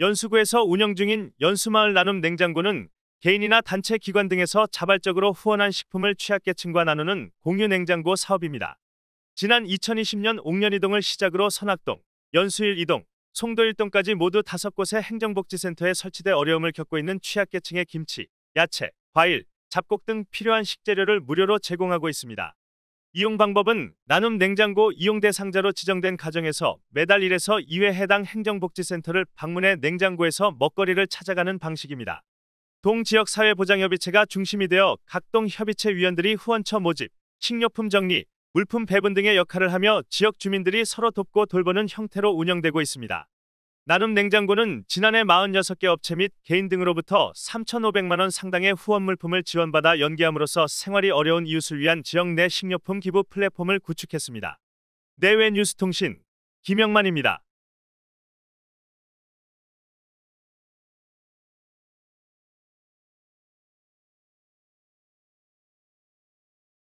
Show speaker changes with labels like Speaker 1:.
Speaker 1: 연수구에서 운영 중인 연수마을 나눔 냉장고는 개인이나 단체 기관 등에서 자발적으로 후원한 식품을 취약계층과 나누는 공유 냉장고 사업입니다. 지난 2020년 옥년이동을 시작으로 선악동, 연수일 이동, 송도일동까지 모두 5곳의 행정복지센터에 설치돼 어려움을 겪고 있는 취약계층의 김치, 야채, 과일, 잡곡 등 필요한 식재료를 무료로 제공하고 있습니다. 이용 방법은 나눔 냉장고 이용 대상자로 지정된 가정에서 매달 1에서 2회 해당 행정복지센터를 방문해 냉장고에서 먹거리를 찾아가는 방식입니다. 동 지역 사회보장협의체가 중심이 되어 각 동 협의체 위원들이 후원처 모집, 식료품 정리, 물품 배분 등의 역할을 하며 지역 주민들이 서로 돕고 돌보는 형태로 운영되고 있습니다. 나눔 냉장고는 지난해 46개 업체 및 개인 등으로부터 3,500만 원 상당의 후원 물품을 지원받아 연계함으로써 생활이 어려운 이웃을 위한 지역 내 식료품 기부 플랫폼을 구축했습니다. 내외 뉴스통신 김영만입니다.